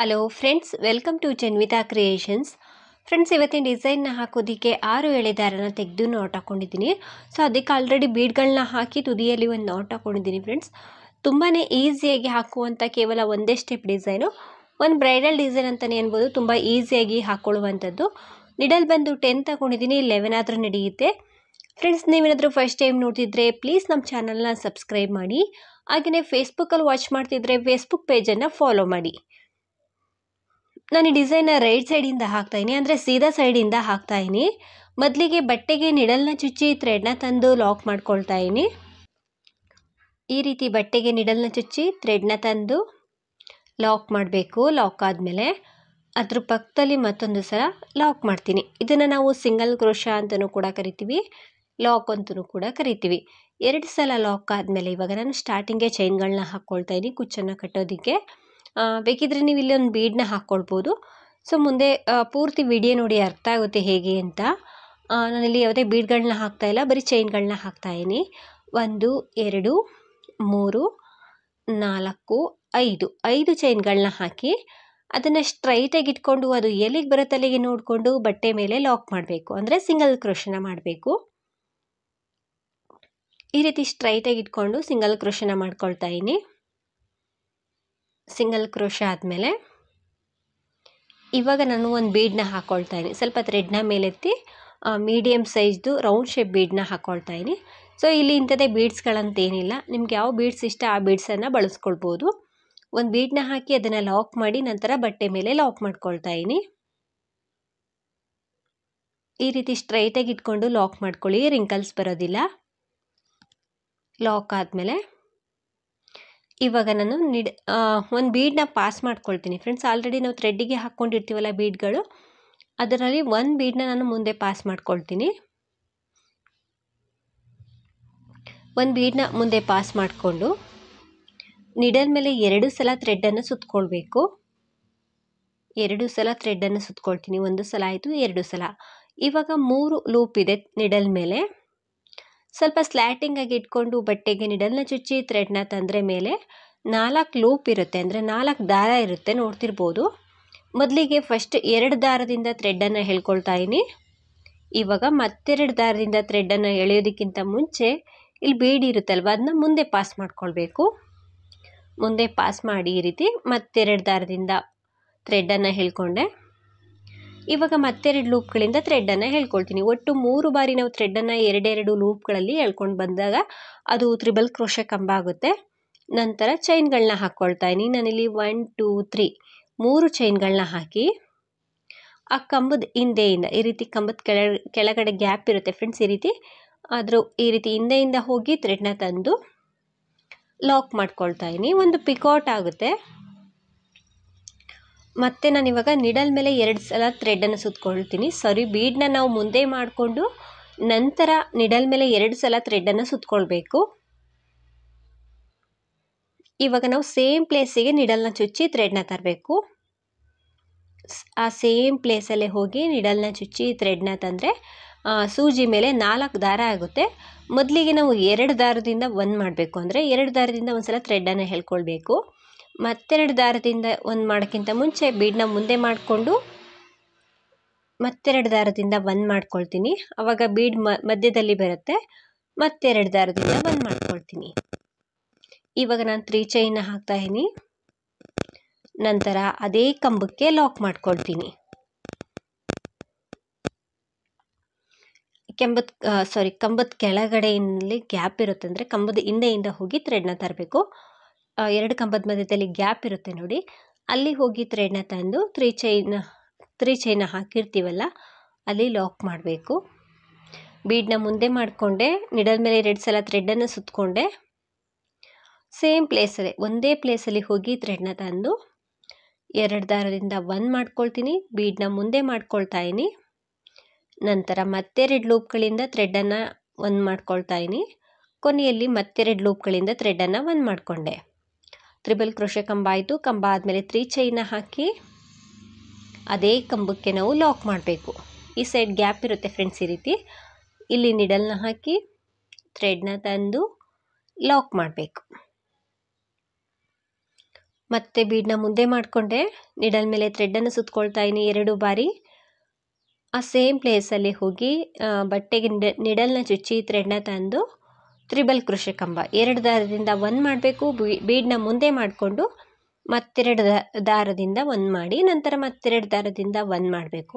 hello friends welcome to Janvitha creations friends ಇವತ್ತಿನ ಡಿಸೈನ್ನ ಹಾಕೋದಕ್ಕೆ ಆರು ಎಳೆದಾರನ ತೆಗೆದು ನೋಟ್ ಹಾಕೊಂಡಿದ್ದೀನಿ ಸೊ ಅದಕ್ಕೆ ಆಲ್ರೆಡಿ ಬೀಡ್ಗಳನ್ನ ಹಾಕಿ ತುದಿಯಲ್ಲಿ ಒಂದು ನೋಟ್ ಹಾಕೊಂಡಿದ್ದೀನಿ ಫ್ರೆಂಡ್ಸ್ ತುಂಬಾ ಈಸಿಯಾಗಿ ಹಾಕುವಂಥ ಕೇವಲ ಒಂದೇ ಸ್ಟೆಪ್ ಡಿಸೈನು ಒಂದು ಬ್ರೈಡಲ್ ಡಿಸೈನ್ ಅಂತಲೇ ಅನ್ಬೋದು ತುಂಬ ಈಸಿಯಾಗಿ ಹಾಕ್ಕೊಳ್ಳುವಂಥದ್ದು ನಿಡಲ್ ಬಂದು ಟೆನ್ ತಗೊಂಡಿದ್ದೀನಿ ಲೆವೆನ್ ಆದರೂ ನಡೆಯುತ್ತೆ ಫ್ರೆಂಡ್ಸ್ ನೀವೇನಾದರೂ ಫಸ್ಟ್ ಟೈಮ್ ನೋಡ್ತಿದ್ರೆ ಪ್ಲೀಸ್ ನಮ್ಮ ಚಾನಲ್ನ ಸಬ್ಸ್ಕ್ರೈಬ್ ಮಾಡಿ ಹಾಗೆಯೇ ಫೇಸ್ಬುಕ್ಕಲ್ಲಿ ವಾಚ್ ಮಾಡ್ತಿದ್ರೆ ಫೇಸ್ಬುಕ್ ಪೇಜನ್ನು ಫಾಲೋ ಮಾಡಿ ನಾನು ಈ ಡಿಸೈನ ರೈಟ್ ಸೈಡಿಂದ ಹಾಕ್ತಾಯಿದ್ದೀನಿ ಅಂದರೆ ಸೀದಾ ಸೈಡಿಂದ ಹಾಕ್ತಾಯಿದ್ದೀನಿ ಮೊದಲಿಗೆ ಬಟ್ಟೆಗೆ ನಿಡಲ್ನ ಚುಚ್ಚಿ ಥ್ರೆಡ್ನ ತಂದು ಲಾಕ್ ಇದೀನಿ ಈ ರೀತಿ ಬಟ್ಟೆಗೆ ನಿಡಲ್ನ ಚುಚ್ಚಿ ಥ್ರೆಡ್ನ ತಂದು ಲಾಕ್ ಮಾಡಬೇಕು ಲಾಕ್ ಆದಮೇಲೆ ಅದ್ರ ಪಕ್ಕದಲ್ಲಿ ಮತ್ತೊಂದು ಸಲ ಲಾಕ್ ಮಾಡ್ತೀನಿ ಇದನ್ನು ನಾವು ಸಿಂಗಲ್ ಕ್ರೋಶ ಅಂತಲೂ ಕೂಡ ಕರಿತೀವಿ ಲಾಕ್ ಅಂತಲೂ ಕೂಡ ಕರಿತೀವಿ ಎರಡು ಸಲ ಲಾಕ್ ಆದಮೇಲೆ ಇವಾಗ ನಾನು ಸ್ಟಾರ್ಟಿಂಗೇ ಚೈನ್ಗಳನ್ನ ಹಾಕ್ಕೊಳ್ತಾ ಇದ್ದೀನಿ ಕುಚ್ಚನ್ನು ಕಟ್ಟೋದಕ್ಕೆ ಬೇಕಿದ್ದರೆ ನೀವು ಇಲ್ಲೊಂದು ಬೀಡನ್ನ ಹಾಕ್ಕೊಳ್ಬೋದು ಸೊ ಮುಂದೆ ಪೂರ್ತಿ ವಿಡಿಯೋ ನೋಡಿ ಅರ್ಥ ಆಗುತ್ತೆ ಹೇಗೆ ಅಂತ ನಾನಿಲ್ಲಿ ಯಾವುದೇ ಬೀಡ್ಗಳನ್ನ ಹಾಕ್ತಾ ಇಲ್ಲ ಬರೀ ಚೈನ್ಗಳನ್ನ ಹಾಕ್ತಾ ಇದ್ದೀನಿ ಒಂದು ಎರಡು ಮೂರು ನಾಲ್ಕು ಐದು ಐದು ಚೈನ್ಗಳನ್ನ ಹಾಕಿ ಅದನ್ನು ಸ್ಟ್ರೈಟಾಗಿ ಇಟ್ಕೊಂಡು ಅದು ಎಲ್ಲಿಗೆ ಬರುತ್ತಲ್ಲಿಗೆ ನೋಡಿಕೊಂಡು ಬಟ್ಟೆ ಮೇಲೆ ಲಾಕ್ ಮಾಡಬೇಕು ಅಂದರೆ ಸಿಂಗಲ್ ಕ್ರೋಶನ ಮಾಡಬೇಕು ಈ ರೀತಿ ಸ್ಟ್ರೈಟಾಗಿ ಇಟ್ಕೊಂಡು ಸಿಂಗಲ್ ಕ್ರೋಶನ ಮಾಡ್ಕೊಳ್ತಾ ಇದ್ದೀನಿ ಸಿಂಗಲ್ ಕ್ರೋಶ ಆದಮೇಲೆ ಇವಾಗ ನಾನು ಒಂದು ಬೀಡನ್ನ ಹಾಕ್ಕೊಳ್ತಾ ಇದ್ದೀನಿ ಸ್ವಲ್ಪ ಥ್ರೆಡ್ನ ಮೇಲೆತ್ತಿ ಮೀಡಿಯಮ್ ಸೈಜ್ದು ರೌಂಡ್ ಶೇಪ್ ಬೀಡನ್ನ ಹಾಕ್ಕೊಳ್ತಾ ಇದ್ದೀನಿ ಸೊ ಇಲ್ಲಿ ಇಂಥದ್ದೇ ಬೀಡ್ಸ್ಗಳಂತೇನಿಲ್ಲ ಏನಿಲ್ಲ ನಿಮ್ಗೆ ಯಾವ ಬೀಡ್ಸ್ ಇಷ್ಟ ಆ ಬೀಡ್ಸನ್ನು ಬಳಸ್ಕೊಳ್ಬೋದು ಒಂದು ಬೀಡನ್ನ ಹಾಕಿ ಅದನ್ನು ಲಾಕ್ ಮಾಡಿ ನಂತರ ಬಟ್ಟೆ ಮೇಲೆ ಲಾಕ್ ಮಾಡ್ಕೊಳ್ತಾ ಇದ್ದೀನಿ ಈ ರೀತಿ ಸ್ಟ್ರೈಟಾಗಿ ಇಟ್ಕೊಂಡು ಲಾಕ್ ಮಾಡ್ಕೊಳ್ಳಿ ರಿಂಕಲ್ಸ್ ಬರೋದಿಲ್ಲ ಲಾಕ್ ಆದಮೇಲೆ ಇವಾಗ ನಾನು ನಿಡ್ ಒಂದು ಬೀಡನ್ನ ಪಾಸ್ ಮಾಡ್ಕೊಳ್ತೀನಿ ಫ್ರೆಂಡ್ಸ್ ಆಲ್ರೆಡಿ ನಾವು ಥ್ರೆಡ್ಡಿಗೆ ಹಾಕ್ಕೊಂಡಿರ್ತೀವಲ್ಲ ಬೀಡ್ಗಳು ಅದರಲ್ಲಿ ಒಂದು ಬೀಡನ್ನ ನಾನು ಮುಂದೆ ಪಾಸ್ ಮಾಡ್ಕೊಳ್ತೀನಿ ಒಂದು ಬೀಡನ್ನ ಮುಂದೆ ಪಾಸ್ ಮಾಡಿಕೊಂಡು ನಿಡಲ್ ಮೇಲೆ ಎರಡು ಸಲ ಥ್ರೆಡ್ಡನ್ನು ಸುತ್ತಕೊಳ್ಬೇಕು ಎರಡು ಸಲ ಥ್ರೆಡ್ಡನ್ನು ಸುತ್ತಕೊಳ್ತೀನಿ ಒಂದು ಸಲ ಆಯಿತು ಎರಡು ಸಲ ಇವಾಗ ಮೂರು ಲೂಪ್ ಇದೆ ನಿಡಲ್ ಮೇಲೆ ಸ್ವಲ್ಪ ಸ್ಲ್ಯಾಟಿಂಗಾಗಿ ಇಟ್ಕೊಂಡು ಬಟ್ಟೆಗೆ ನಿಡಲ್ನ ಚುಚ್ಚಿ ಥ್ರೆಡ್ನ ತಂದರೆ ಮೇಲೆ ನಾಲ್ಕು ಲೂಪ್ ಇರುತ್ತೆ ಅಂದರೆ ನಾಲ್ಕು ದಾರ ಇರುತ್ತೆ ನೋಡ್ತಿರ್ಬೋದು ಮೊದಲಿಗೆ ಫಸ್ಟ್ ಎರಡು ದಾರದಿಂದ ಥ್ರೆಡ್ಡನ್ನು ಹೇಳ್ಕೊಳ್ತಾ ಇದ್ದೀನಿ ಇವಾಗ ಮತ್ತೆರಡು ದಾರದಿಂದ ಥ್ರೆಡ್ಡನ್ನು ಎಳೆಯೋದಕ್ಕಿಂತ ಮುಂಚೆ ಇಲ್ಲಿ ಬೇಡಿ ಇರುತ್ತಲ್ವ ಅದನ್ನ ಮುಂದೆ ಪಾಸ್ ಮಾಡ್ಕೊಳ್ಬೇಕು ಮುಂದೆ ಪಾಸ್ ಮಾಡಿ ಈ ರೀತಿ ಮತ್ತೆರಡು ದಾರದಿಂದ ಥ್ರೆಡ್ಡನ್ನು ಹೇಳ್ಕೊಂಡೆ ಇವಾಗ ಮತ್ತೆರಡು ಲೂಪ್ಗಳಿಂದ ಥ್ರೆಡ್ಡನ್ನು ಹೇಳ್ಕೊಳ್ತೀನಿ ಒಟ್ಟು ಮೂರು ಬಾರಿ ನಾವು ಥ್ರೆಡ್ಡನ್ನು ಎರಡೆರಡು ಲೂಪ್ಗಳಲ್ಲಿ ಹೇಳ್ಕೊಂಡು ಬಂದಾಗ ಅದು ತ್ರಿಬಲ್ ಕ್ರೋಶ ಕಂಬ ಆಗುತ್ತೆ ನಂತರ ಚೈನ್ಗಳನ್ನ ಹಾಕ್ಕೊಳ್ತಾ ಇದ್ದೀನಿ ನಾನಿಲ್ಲಿ ಒನ್ ಟೂ ತ್ರೀ ಮೂರು ಚೈನ್ಗಳನ್ನ ಹಾಕಿ ಆ ಕಂಬದ ಹಿಂದೆಯಿಂದ ಈ ರೀತಿ ಕಂಬದ ಕೆಳ ಕೆಳಗಡೆ ಗ್ಯಾಪ್ ಇರುತ್ತೆ ಫ್ರೆಂಡ್ಸ್ ಈ ರೀತಿ ಆದರೂ ಈ ರೀತಿ ಹಿಂದೆಯಿಂದ ಹೋಗಿ ಥ್ರೆಡ್ನ ತಂದು ಲಾಕ್ ಮಾಡ್ಕೊಳ್ತಾ ಇದ್ದೀನಿ ಒಂದು ಪಿಕೌಟ್ ಆಗುತ್ತೆ ಮತ್ತು ಇವಾಗ ನಿಡಲ್ ಮೇಲೆ ಎರಡು ಸಲ ಥ್ರೆಡನ್ನು ಸುತ್ಕೊಳ್ತೀನಿ ಸಾರಿ ಬೀಡನ್ನ ನಾವು ಮುಂದೆ ಮಾಡಿಕೊಂಡು ನಂತರ ನಿಡಲ್ ಮೇಲೆ ಎರಡು ಸಲ ಥ್ರೆಡನ್ನು ಸುತ್ಕೊಳ್ಬೇಕು ಇವಾಗ ನಾವು ಸೇಮ್ ಪ್ಲೇಸಿಗೆ ನಿಡಲ್ನ ಚುಚ್ಚಿ ಥ್ರೆಡ್ನ ತರಬೇಕು ಆ ಸೇಮ್ ಪ್ಲೇಸಲ್ಲೇ ಹೋಗಿ ನಿಡಲ್ನ ಚುಚ್ಚಿ ಥ್ರೆಡ್ನ ತಂದರೆ ಸೂಜಿ ಮೇಲೆ ನಾಲ್ಕು ದಾರ ಆಗುತ್ತೆ ಮೊದಲಿಗೆ ನಾವು ಎರಡು ದಾರದಿಂದ ಒಂದು ಮಾಡಬೇಕು ಅಂದರೆ ಎರಡು ದಾರದಿಂದ ಒಂದು ಸಲ ಥ್ರೆಡನ್ನು ಹೇಳ್ಕೊಳ್ಬೇಕು ಮತ್ತೆರಡು ದಾರದಿಂದ ಒಂದು ಮಾಡೋಕ್ಕಿಂತ ಮುಂಚೆ ಬೀಡನ್ನ ಮುಂದೆ ಮಾಡಿಕೊಂಡು ಮತ್ತೆರಡು ದಾರದಿಂದ ಒಂದು ಮಾಡ್ಕೊಳ್ತೀನಿ ಆವಾಗ ಬೀಡ್ ಮಧ್ಯದಲ್ಲಿ ಬರುತ್ತೆ ಮತ್ತೆರಡು ದಾರದಿಂದ ಬಂದ್ ಮಾಡ್ಕೊಳ್ತೀನಿ ಇವಾಗ ನಾನು ತ್ರೀ ಚೈನ ಹಾಕ್ತಾ ಇದ್ದೀನಿ ನಂತರ ಅದೇ ಕಂಬಕ್ಕೆ ಲಾಕ್ ಮಾಡ್ಕೊಳ್ತೀನಿ ಕೆಂಬದ ಸಾರಿ ಕಂಬದ ಕೆಳಗಡೆಯಲ್ಲಿ ಗ್ಯಾಪ್ ಇರುತ್ತೆ ಅಂದರೆ ಕಂಬದ ಹಿಂದೆಯಿಂದ ಹೋಗಿ ಥ್ರೆಡ್ನ ತರಬೇಕು ಎರಡು ಕಂಬದ ಮಧ್ಯದಲ್ಲಿ ಗ್ಯಾಪ್ ಇರುತ್ತೆ ನೋಡಿ ಅಲ್ಲಿ ಹೋಗಿ ಥ್ರೆಡ್ನ ತಂದು ತ್ರೀ ಚೈನ್ ತ್ರೀ ಚೈನ ಹಾಕಿರ್ತೀವಲ್ಲ ಅಲ್ಲಿ ಲಾಕ್ ಮಾಡಬೇಕು ಬೀಡನ್ನ ಮುಂದೆ ಮಾಡಿಕೊಂಡೆ ನಿಡಲ್ ಮೇಲೆ ಎರಡು ಸಲ ಥ್ರೆಡ್ಡನ್ನು ಸುತ್ತಕೊಂಡೆ ಸೇಮ್ ಪ್ಲೇಸಲ್ಲಿ ಒಂದೇ ಪ್ಲೇಸಲ್ಲಿ ಹೋಗಿ ಥ್ರೆಡ್ನ ತಂದು ಎರಡು ದಾರದಿಂದ ಒಂದು ಮಾಡ್ಕೊಳ್ತೀನಿ ಬೀಡ್ನ ಮುಂದೆ ಮಾಡ್ಕೊಳ್ತಾಯಿನಿ ನಂತರ ಮತ್ತೆ ಎರಡು ಲೂಪ್ಗಳಿಂದ ಥ್ರೆಡನ್ನು ಒಂದು ಮಾಡ್ಕೊಳ್ತಾಯಿನಿ ಕೊನೆಯಲ್ಲಿ ಮತ್ತೆರಡು ಲೂಪ್ಗಳಿಂದ ಥ್ರೆಡ್ಡನ್ನು ಒಂದು ಮಾಡಿಕೊಂಡೆ ತ್ರಿಬಲ್ ಕ್ರೋಶೆ ಕಂಬ ಆಯಿತು ಕಂಬ ಆದಮೇಲೆ ತ್ರೀ ಚೈನ ಹಾಕಿ ಅದೇ ಕಂಬಕ್ಕೆ ನಾವು ಲಾಕ್ ಮಾಡಬೇಕು ಈ ಸೈಡ್ ಗ್ಯಾಪ್ ಇರುತ್ತೆ ಫ್ರೆಂಡ್ಸ್ ಈ ರೀತಿ ಇಲ್ಲಿ ನಿಡಲ್ನ ಹಾಕಿ ಥ್ರೆಡ್ನ ತಂದು ಲಾಕ್ ಮಾಡಬೇಕು ಮತ್ತೆ ಬೀಡನ್ನ ಮುಂದೆ ಮಾಡಿಕೊಂಡೆ ನಿಡಲ್ ಮೇಲೆ ಥ್ರೆಡನ್ನು ಸುತ್ತಕೊಳ್ತಾ ಇದೀನಿ ಎರಡು ಬಾರಿ ಆ ಸೇಮ್ ಪ್ಲೇಸಲ್ಲಿ ಹೋಗಿ ಬಟ್ಟೆಗೆ ನಿಡಲ್ನ ಚುಚ್ಚಿ ಥ್ರೆಡ್ನ ತಂದು ತ್ರಿಬಲ್ ಕೃಷಿ ಕಂಬ ಎರಡು ದಾರದಿಂದ ಒಂದು ಮಾಡಬೇಕು ಬೀಡನ್ನ ಮುಂದೆ ಮಾಡಿಕೊಂಡು ಮತ್ತೆರಡು ದಾರದಿಂದ ಒಂದು ಮಾಡಿ ನಂತರ ಮತ್ತೆರಡು ದಾರದಿಂದ ಒಂದು ಮಾಡಬೇಕು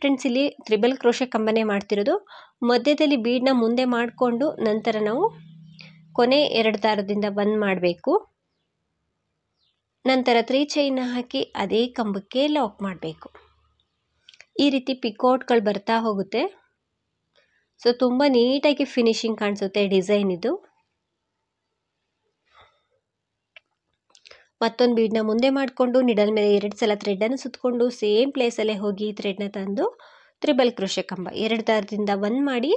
ಫ್ರೆಂಡ್ಸ್ ಇಲ್ಲಿ ತ್ರಿಬಲ್ ಕ್ರೋಶೆ ಕಂಬನೇ ಮಾಡ್ತಿರೋದು ಮಧ್ಯದಲ್ಲಿ ಬೀಡನ್ನ ಮುಂದೆ ಮಾಡಿಕೊಂಡು ನಂತರ ನಾವು ಕೊನೆ ಎರಡು ದಾರದಿಂದ ಒಂದು ಮಾಡಬೇಕು ನಂತರ ತ್ರೀ ಚೈನ್ ಹಾಕಿ ಅದೇ ಕಂಬಕ್ಕೆ ಲಾಕ್ ಮಾಡಬೇಕು ಈ ರೀತಿ ಪಿಕೌಟ್ಗಳು ಬರ್ತಾ ಹೋಗುತ್ತೆ ಸೊ ತುಂಬ ನೀಟಾಗಿ ಫಿನಿಶಿಂಗ್ ಕಾಣಿಸುತ್ತೆ ಡಿಸೈನ್ ಇದು ಮತ್ತೊಂದು ಬೀಡ್ನ ಮುಂದೆ ಮಾಡಿಕೊಂಡು ನಿಡಲ್ ಮೇಲೆ ಎರಡು ಸಲ ಥ್ರೆಡನ್ನು ಸುತ್ತಕೊಂಡು ಸೇಮ್ ಪ್ಲೇಸಲ್ಲೇ ಹೋಗಿ ಥ್ರೆಡ್ನ ತಂದು ತ್ರಿಬಲ್ ಕೃಷಿ ಕಂಬ ಎರಡು ದಾರದಿಂದ ಒಂದು ಮಾಡಿ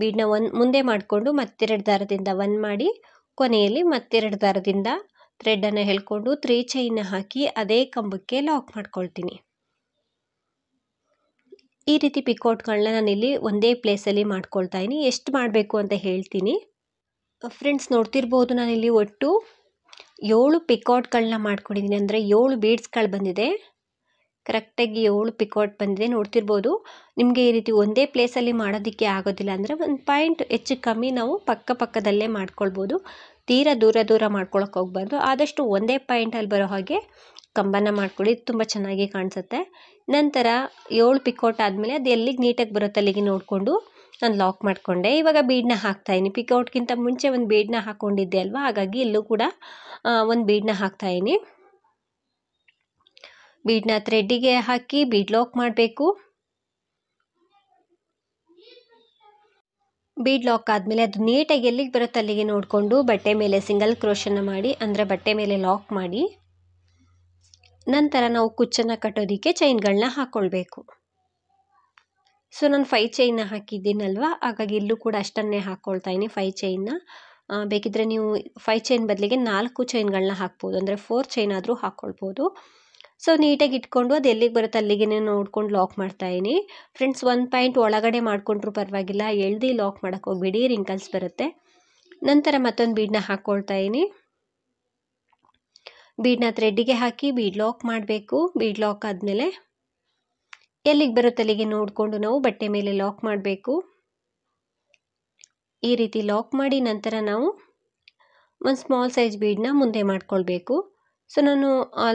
ಬೀಡನ್ನ ಒಂದು ಮುಂದೆ ಮಾಡಿಕೊಂಡು ಮತ್ತೆರಡು ದಾರದಿಂದ ಒಂದು ಮಾಡಿ ಕೊನೆಯಲ್ಲಿ ಮತ್ತೆರಡು ದಾರದಿಂದ ಥ್ರೆಡ್ಡನ್ನು ಹೇಳ್ಕೊಂಡು ತ್ರೀ ಚೈನ್ನ ಹಾಕಿ ಅದೇ ಕಂಬಕ್ಕೆ ಲಾಕ್ ಮಾಡ್ಕೊಳ್ತೀನಿ ಈ ರೀತಿ ಪಿಕೌಟ್ಗಳನ್ನ ನಾನಿಲ್ಲಿ ಒಂದೇ ಪ್ಲೇಸಲ್ಲಿ ಮಾಡ್ಕೊಳ್ತಾ ಇದ್ದೀನಿ ಎಷ್ಟು ಮಾಡಬೇಕು ಅಂತ ಹೇಳ್ತೀನಿ ಫ್ರೆಂಡ್ಸ್ ನೋಡ್ತಿರ್ಬೋದು ನಾನಿಲ್ಲಿ ಒಟ್ಟು ಏಳು ಪಿಕೌಟ್ಗಳನ್ನ ಮಾಡ್ಕೊಂಡಿದ್ದೀನಿ ಅಂದರೆ ಏಳು ಬೀಡ್ಸ್ಗಳು ಬಂದಿದೆ ಕರೆಕ್ಟಾಗಿ ಏಳು ಪಿಕೌಟ್ ಬಂದಿದೆ ನೋಡ್ತಿರ್ಬೋದು ನಿಮಗೆ ಈ ರೀತಿ ಒಂದೇ ಪ್ಲೇಸಲ್ಲಿ ಮಾಡೋದಕ್ಕೆ ಆಗೋದಿಲ್ಲ ಅಂದರೆ ಒಂದು ಪಾಯಿಂಟ್ ಹೆಚ್ಚು ಕಮ್ಮಿ ನಾವು ಪಕ್ಕ ಪಕ್ಕದಲ್ಲೇ ಮಾಡ್ಕೊಳ್ಬೋದು ತೀರಾ ದೂರ ದೂರ ಮಾಡ್ಕೊಳಕ್ಕೆ ಹೋಗ್ಬಾರ್ದು ಆದಷ್ಟು ಒಂದೇ ಪಾಯಿಂಟಲ್ಲಿ ಬರೋ ಹಾಗೆ ಕಂಬನ ಮಾಡ್ಕೊಳ್ಳಿ ತುಂಬ ಚೆನ್ನಾಗಿ ಕಾಣಿಸುತ್ತೆ ನಂತರ ಏಳು ಪಿಕೌಟ್ ಆದಮೇಲೆ ಅದು ಎಲ್ಲಿಗೆ ನೀಟಾಗಿ ಬರುತ್ತೆ ಅಲ್ಲಿಗೆ ನೋಡಿಕೊಂಡು ನಾನು ಲಾಕ್ ಮಾಡಿಕೊಂಡೆ ಇವಾಗ ಬೀಡನ್ನ ಹಾಕ್ತಾಯಿನಿ ಪಿಕೌಟ್ಗಿಂತ ಮುಂಚೆ ಒಂದು ಬೀಡನ್ನ ಹಾಕ್ಕೊಂಡಿದ್ದೆ ಅಲ್ವಾ ಹಾಗಾಗಿ ಇಲ್ಲೂ ಕೂಡ ಒಂದು ಬೀಡನ್ನ ಹಾಕ್ತಾಯಿನಿ ಬೀಡನ್ನ ಥ್ರೆಡ್ಡಿಗೆ ಹಾಕಿ ಬೀಡ್ ಲಾಕ್ ಮಾಡಬೇಕು ಬೀಡ್ ಲಾಕ್ ಆದಮೇಲೆ ಅದು ನೀಟಾಗಿ ಎಲ್ಲಿಗೆ ಬರುತ್ತೆ ಅಲ್ಲಿಗೆ ನೋಡಿಕೊಂಡು ಬಟ್ಟೆ ಮೇಲೆ ಸಿಂಗಲ್ ಕ್ರೋಷನ್ನ ಮಾಡಿ ಅಂದರೆ ಬಟ್ಟೆ ಮೇಲೆ ಲಾಕ್ ಮಾಡಿ ನಂತರ ನಾವು ಕುಚ್ಚನ್ನು ಕಟ್ಟೋದಕ್ಕೆ ಚೈನ್ಗಳನ್ನ ಹಾಕ್ಕೊಳ್ಬೇಕು ಸೊ ನಾನು ಫೈ ಚೈನ್ನ ಹಾಕಿದ್ದೀನಲ್ವಾ ಹಾಗಾಗಿ ಇಲ್ಲೂ ಕೂಡ ಅಷ್ಟನ್ನೇ ಹಾಕ್ಕೊಳ್ತಾ ಇದ್ದೀನಿ ಫೈ ಚೈನ್ನ ಬೇಕಿದ್ರೆ ನೀವು ಫೈ ಚೈನ್ ಬದಲಿಗೆ ನಾಲ್ಕು ಚೈನ್ಗಳನ್ನ ಹಾಕ್ಬೋದು ಅಂದರೆ ಫೋರ್ ಚೈನ್ ಆದರೂ ಹಾಕ್ಕೊಳ್ಬೋದು ಸೊ ನೀಟಾಗಿ ಇಟ್ಕೊಂಡು ಅದು ಎಲ್ಲಿಗೆ ಬರುತ್ತೆ ಅಲ್ಲಿಗೆ ನೋಡ್ಕೊಂಡು ಲಾಕ್ ಮಾಡ್ತಾ ಇದ್ದೀನಿ ಫ್ರೆಂಡ್ಸ್ ಒಂದು ಪಾಯಿಂಟ್ ಒಳಗಡೆ ಮಾಡಿಕೊಂಡ್ರೂ ಪರವಾಗಿಲ್ಲ ಎಳ್ದು ಲಾಕ್ ಮಾಡೋಕ್ಕೆ ಹೋಗ್ಬಿಡಿ ರಿಂಕಲ್ಸ್ ಬರುತ್ತೆ ನಂತರ ಮತ್ತೊಂದು ಬೀಡನ್ನ ಹಾಕ್ಕೊಳ್ತಾ ಇದ್ದೀನಿ ಬೀಡನ್ನ ಥ್ರೆಡ್ಡಿಗೆ ಹಾಕಿ ಬೀಡ್ ಲಾಕ್ ಮಾಡಬೇಕು ಬೀಡ್ ಲಾಕ್ ಆದಮೇಲೆ ಎಲ್ಲಿಗೆ ಬರೋ ತಲೆಗೆ ನೋಡಿಕೊಂಡು ನಾವು ಬಟ್ಟೆ ಮೇಲೆ ಲಾಕ್ ಮಾಡಬೇಕು ಈ ರೀತಿ ಲಾಕ್ ಮಾಡಿ ನಂತರ ನಾವು ಒಂದು ಸ್ಮಾಲ್ ಸೈಜ್ ಬೀಡನ್ನ ಮುಂದೆ ಮಾಡಿಕೊಳ್ಬೇಕು ಸೊ ನಾನು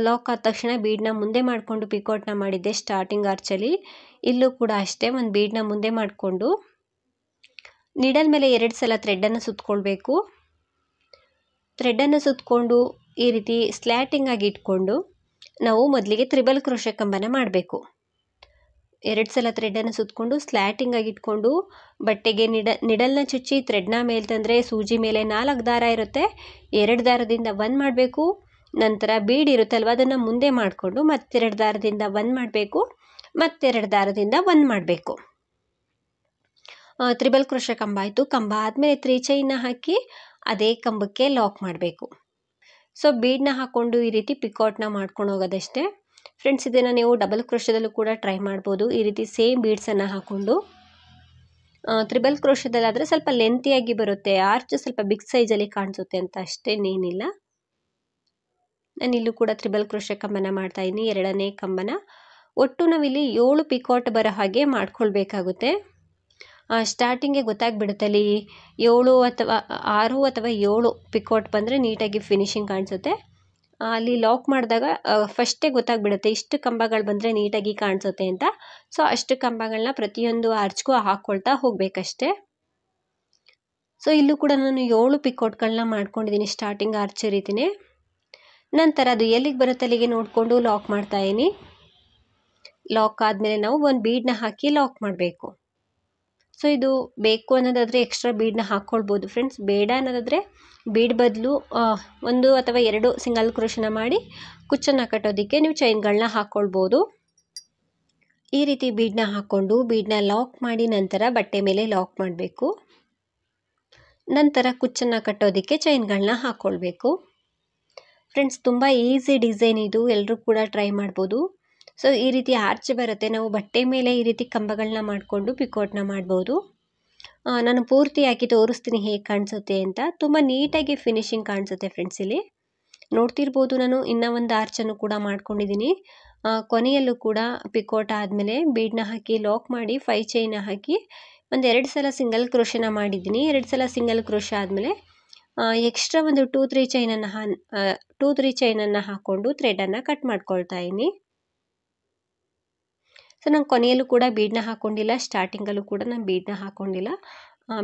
ಲಾಕ್ ಆದ ತಕ್ಷಣ ಬೀಡನ್ನ ಮುಂದೆ ಮಾಡಿಕೊಂಡು ಪಿಕೌಟ್ನ ಮಾಡಿದ್ದೆ ಸ್ಟಾರ್ಟಿಂಗ್ ಆರ್ಚಲ್ಲಿ ಇಲ್ಲೂ ಕೂಡ ಅಷ್ಟೇ ಒಂದು ಬೀಡನ್ನ ಮುಂದೆ ಮಾಡಿಕೊಂಡು ನಿಡಲ್ ಮೇಲೆ ಎರಡು ಸಲ ಥ್ರೆಡ್ಡನ್ನು ಸುತ್ತಕೊಳ್ಬೇಕು ಥ್ರೆಡ್ಡನ್ನು ಸುತ್ತಕೊಂಡು ಈ ರೀತಿ ಸ್ಲ್ಯಾಟಿಂಗ್ ಆಗಿ ಇಟ್ಕೊಂಡು ನಾವು ಮೊದಲಿಗೆ ತ್ರಿಬಲ್ ಕ್ರೋಶೆ ಕಂಬನ ಮಾಡಬೇಕು ಎರಡು ಸಲ ಥ್ರೆಡನ್ನು ಸುತ್ತಕೊಂಡು ಸ್ಲ್ಯಾಟಿಂಗ್ ಆಗಿ ಇಟ್ಕೊಂಡು ಬಟ್ಟೆಗೆ ನಿಡ ನಿಡಲ್ನ ಚುಚ್ಚಿ ಥ್ರೆಡ್ನ ಮೇಲೆ ತಂದರೆ ಸೂಜಿ ಮೇಲೆ ನಾಲ್ಕು ದಾರ ಇರುತ್ತೆ ಎರಡು ದಾರದಿಂದ ಒಂದು ಮಾಡಬೇಕು ನಂತರ ಬೀಡ್ ಇರುತ್ತಲ್ವ ಅದನ್ನು ಮುಂದೆ ಮಾಡಿಕೊಂಡು ಮತ್ತೆರಡು ದಾರದಿಂದ ಒಂದು ಮಾಡಬೇಕು ಮತ್ತೆರಡು ದಾರದಿಂದ ಒಂದು ಮಾಡಬೇಕು ತ್ರಿಬಲ್ ಕ್ರೋಶ ಕಂಬ ಆಯಿತು ಕಂಬ ಆದಮೇಲೆ ತ್ರೀ ಚೈನ್ನ ಹಾಕಿ ಅದೇ ಕಂಬಕ್ಕೆ ಲಾಕ್ ಮಾಡಬೇಕು ಸೊ ಬೀಡನ್ನ ಹಾಕ್ಕೊಂಡು ಈ ರೀತಿ ಪಿಕೌಟ್ನ ಮಾಡ್ಕೊಂಡು ಹೋಗೋದಷ್ಟೇ ಫ್ರೆಂಡ್ಸ್ ಇದನ್ನು ನೀವು ಡಬಲ್ ಕ್ರೋಶದಲ್ಲೂ ಕೂಡ ಟ್ರೈ ಮಾಡ್ಬೋದು ಈ ರೀತಿ ಸೇಮ್ ಬೀಡ್ಸನ್ನು ಹಾಕ್ಕೊಂಡು ತ್ರಿಬಲ್ ಕ್ರೋಶದಲ್ಲಾದರೆ ಸ್ವಲ್ಪ ಲೆಂತಿಯಾಗಿ ಬರುತ್ತೆ ಆರ್ಚ್ ಸ್ವಲ್ಪ ಬಿಗ್ ಸೈಜಲ್ಲಿ ಕಾಣಿಸುತ್ತೆ ಅಂತ ಅಷ್ಟೇನೇನಿಲ್ಲ ನಾನಿಲ್ಲೂ ಕೂಡ ತ್ರಿಬಲ್ ಕ್ರೋಶ ಕಂಬನ ಮಾಡ್ತಾಯಿದ್ದೀನಿ ಎರಡನೇ ಕಂಬನ ಒಟ್ಟು ನಾವಿಲ್ಲಿ ಏಳು ಪಿಕಾಟ್ ಬರೋ ಹಾಗೆ ಮಾಡ್ಕೊಳ್ಬೇಕಾಗುತ್ತೆ ಸ್ಟಾರ್ಟಿಂಗೇ ಗೊತ್ತಾಗಿಬಿಡುತ್ತೆ ಅಲ್ಲಿ ಏಳು ಅಥವಾ ಆರು ಅಥವಾ ಏಳು ಪಿಕೋಟ್ ಬಂದರೆ ನೀಟಾಗಿ ಫಿನಿಶಿಂಗ್ ಕಾಣಿಸುತ್ತೆ ಅಲ್ಲಿ ಲಾಕ್ ಮಾಡಿದಾಗ ಫಸ್ಟೇ ಗೊತ್ತಾಗ್ಬಿಡುತ್ತೆ ಇಷ್ಟು ಕಂಬಗಳು ಬಂದರೆ ನೀಟಾಗಿ ಕಾಣಿಸುತ್ತೆ ಅಂತ ಸೊ ಅಷ್ಟು ಕಂಬಗಳನ್ನ ಪ್ರತಿಯೊಂದು ಆರ್ಚ್ಗೂ ಹಾಕ್ಕೊಳ್ತಾ ಹೋಗಬೇಕಷ್ಟೆ ಸೊ ಇಲ್ಲೂ ಕೂಡ ನಾನು ಏಳು ಪಿಕೋಟ್ಗಳನ್ನ ಮಾಡ್ಕೊಂಡಿದ್ದೀನಿ ಸ್ಟಾರ್ಟಿಂಗ್ ಆರ್ಚ್ ರೀತಿಯೇ ನಂತರ ಅದು ಎಲ್ಲಿಗೆ ಬರುತ್ತೆ ಅಲ್ಲಿಗೆ ನೋಡಿಕೊಂಡು ಲಾಕ್ ಇದ್ದೀನಿ ಲಾಕ್ ಆದಮೇಲೆ ನಾವು ಒಂದು ಬೀಡನ್ನ ಹಾಕಿ ಲಾಕ್ ಮಾಡಬೇಕು ಸೊ ಇದು ಬೇಕು ಅನ್ನೋದಾದರೆ ಎಕ್ಸ್ಟ್ರಾ ಬೀಡನ್ನ ಹಾಕ್ಕೊಳ್ಬೋದು ಫ್ರೆಂಡ್ಸ್ ಬೇಡ ಅನ್ನೋದಾದರೆ ಬೀಡ್ ಬದಲು ಒಂದು ಅಥವಾ ಎರಡು ಸಿಂಗಲ್ ಕ್ರೋಶನ ಮಾಡಿ ಕುಚ್ಚನ್ನು ಕಟ್ಟೋದಕ್ಕೆ ನೀವು ಚೈನ್ಗಳನ್ನ ಹಾಕ್ಕೊಳ್ಬೋದು ಈ ರೀತಿ ಬೀಡನ್ನ ಹಾಕ್ಕೊಂಡು ಬೀಡನ್ನ ಲಾಕ್ ಮಾಡಿ ನಂತರ ಬಟ್ಟೆ ಮೇಲೆ ಲಾಕ್ ಮಾಡಬೇಕು ನಂತರ ಕುಚ್ಚನ್ನು ಕಟ್ಟೋದಕ್ಕೆ ಚೈನ್ಗಳನ್ನ ಹಾಕ್ಕೊಳ್ಬೇಕು ಫ್ರೆಂಡ್ಸ್ ತುಂಬ ಈಸಿ ಡಿಸೈನ್ ಇದು ಎಲ್ಲರೂ ಕೂಡ ಟ್ರೈ ಮಾಡ್ಬೋದು ಸೊ ಈ ರೀತಿ ಆರ್ಚ್ ಬರುತ್ತೆ ನಾವು ಬಟ್ಟೆ ಮೇಲೆ ಈ ರೀತಿ ಕಂಬಗಳನ್ನ ಮಾಡಿಕೊಂಡು ಪಿಕೋಟ್ನ ಮಾಡ್ಬೋದು ನಾನು ಪೂರ್ತಿ ತೋರಿಸ್ತೀನಿ ಹೇಗೆ ಕಾಣಿಸುತ್ತೆ ಅಂತ ತುಂಬ ನೀಟಾಗಿ ಫಿನಿಶಿಂಗ್ ಕಾಣಿಸುತ್ತೆ ಫ್ರೆಂಡ್ಸ್ ಇಲ್ಲಿ ನೋಡ್ತಿರ್ಬೋದು ನಾನು ಇನ್ನೂ ಒಂದು ಆರ್ಚನ್ನು ಕೂಡ ಮಾಡ್ಕೊಂಡಿದ್ದೀನಿ ಕೊನೆಯಲ್ಲೂ ಕೂಡ ಪಿಕೋಟ ಆದಮೇಲೆ ಬೀಡನ್ನ ಹಾಕಿ ಲಾಕ್ ಮಾಡಿ ಫೈ ಚೈನ ಹಾಕಿ ಒಂದು ಎರಡು ಸಲ ಸಿಂಗಲ್ ಕ್ರೋಶನ ಮಾಡಿದ್ದೀನಿ ಎರಡು ಸಲ ಸಿಂಗಲ್ ಕ್ರೋಶ ಆದಮೇಲೆ ಎಕ್ಸ್ಟ್ರಾ ಒಂದು ಟೂ ತ್ರೀ ಚೈನನ್ನು ಹಾ ಟೂ ತ್ರೀ ಚೈನನ್ನು ಹಾಕ್ಕೊಂಡು ಥ್ರೆಡನ್ನು ಕಟ್ ಮಾಡ್ಕೊಳ್ತಾ ಇದ್ದೀನಿ ಸೊ ನಾನು ಕೊನೆಯಲ್ಲೂ ಕೂಡ ಬೀಡನ್ನ ಹಾಕ್ಕೊಂಡಿಲ್ಲ ಸ್ಟಾರ್ಟಿಂಗಲ್ಲೂ ಕೂಡ ನಾನು ಬೀಡನ್ನ ಹಾಕ್ಕೊಂಡಿಲ್ಲ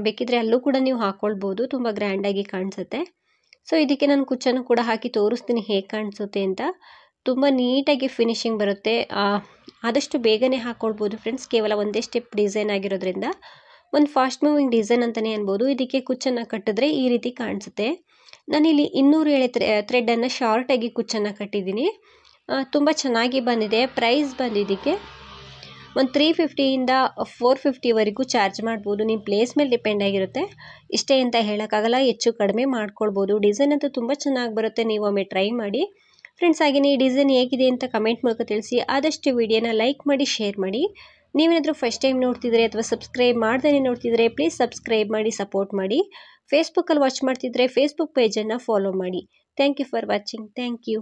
ಬೇಕಿದ್ರೆ ಅಲ್ಲೂ ಕೂಡ ನೀವು ಹಾಕ್ಕೊಳ್ಬೋದು ತುಂಬ ಗ್ರ್ಯಾಂಡಾಗಿ ಕಾಣಿಸುತ್ತೆ ಸೊ ಇದಕ್ಕೆ ನಾನು ಕುಚ್ಚನ್ನು ಕೂಡ ಹಾಕಿ ತೋರಿಸ್ತೀನಿ ಹೇಗೆ ಕಾಣಿಸುತ್ತೆ ಅಂತ ತುಂಬ ನೀಟಾಗಿ ಫಿನಿಶಿಂಗ್ ಬರುತ್ತೆ ಆದಷ್ಟು ಬೇಗನೆ ಹಾಕ್ಕೊಳ್ಬೋದು ಫ್ರೆಂಡ್ಸ್ ಕೇವಲ ಒಂದೇ ಸ್ಟೆಪ್ ಡಿಸೈನ್ ಆಗಿರೋದ್ರಿಂದ ಒಂದು ಫಾಸ್ಟ್ ಮೂವಿಂಗ್ ಡಿಸೈನ್ ಅಂತಲೇ ಅನ್ಬೋದು ಇದಕ್ಕೆ ಕುಚ್ಚನ್ನು ಕಟ್ಟಿದ್ರೆ ಈ ರೀತಿ ಕಾಣಿಸುತ್ತೆ ನಾನಿಲ್ಲಿ ಇನ್ನೂರು ತ್ರೆ ಥ್ರೆಡನ್ನು ಶಾರ್ಟಾಗಿ ಕುಚ್ಚನ್ನು ಕಟ್ಟಿದ್ದೀನಿ ತುಂಬ ಚೆನ್ನಾಗಿ ಬಂದಿದೆ ಪ್ರೈಸ್ ಬಂದಿದ್ದಕ್ಕೆ ಒಂದು ತ್ರೀ ಫಿಫ್ಟಿಯಿಂದ ಫೋರ್ ಫಿಫ್ಟಿವರೆಗೂ ಚಾರ್ಜ್ ಮಾಡ್ಬೋದು ನಿಮ್ಮ ಪ್ಲೇಸ್ ಮೇಲೆ ಡಿಪೆಂಡ್ ಆಗಿರುತ್ತೆ ಇಷ್ಟೇ ಅಂತ ಹೇಳೋಕ್ಕಾಗಲ್ಲ ಹೆಚ್ಚು ಕಡಿಮೆ ಮಾಡ್ಕೊಳ್ಬೋದು ಡಿಸೈನ್ ಅಂತೂ ತುಂಬ ಚೆನ್ನಾಗಿ ಬರುತ್ತೆ ನೀವು ಒಮ್ಮೆ ಟ್ರೈ ಮಾಡಿ ಫ್ರೆಂಡ್ಸ್ ಆಗಿನ ಈ ಡಿಸೈನ್ ಹೇಗಿದೆ ಅಂತ ಕಮೆಂಟ್ ಮೂಲಕ ತಿಳಿಸಿ ಆದಷ್ಟು ವಿಡಿಯೋನ ಲೈಕ್ ಮಾಡಿ ಶೇರ್ ಮಾಡಿ ನೀವೇನಾದರೂ ಫಸ್ಟ್ ಟೈಮ್ ನೋಡ್ತಿದ್ರೆ ಅಥವಾ ಸಬ್ಸ್ಕ್ರೈಬ್ ಮಾಡ್ದೇ ನೋಡ್ತಿದ್ರೆ ಪ್ಲೀಸ್ ಸಬ್ಸ್ಕ್ರೈಬ್ ಮಾಡಿ ಸಪೋರ್ಟ್ ಮಾಡಿ ಫೇಸ್ಬುಕ್ಕಲ್ಲಿ ವಾಚ್ ಮಾಡ್ತಿದ್ರೆ ಫೇಸ್ಬುಕ್ ಪೇಜನ್ನು ಫಾಲೋ ಮಾಡಿ thank you for watching thank you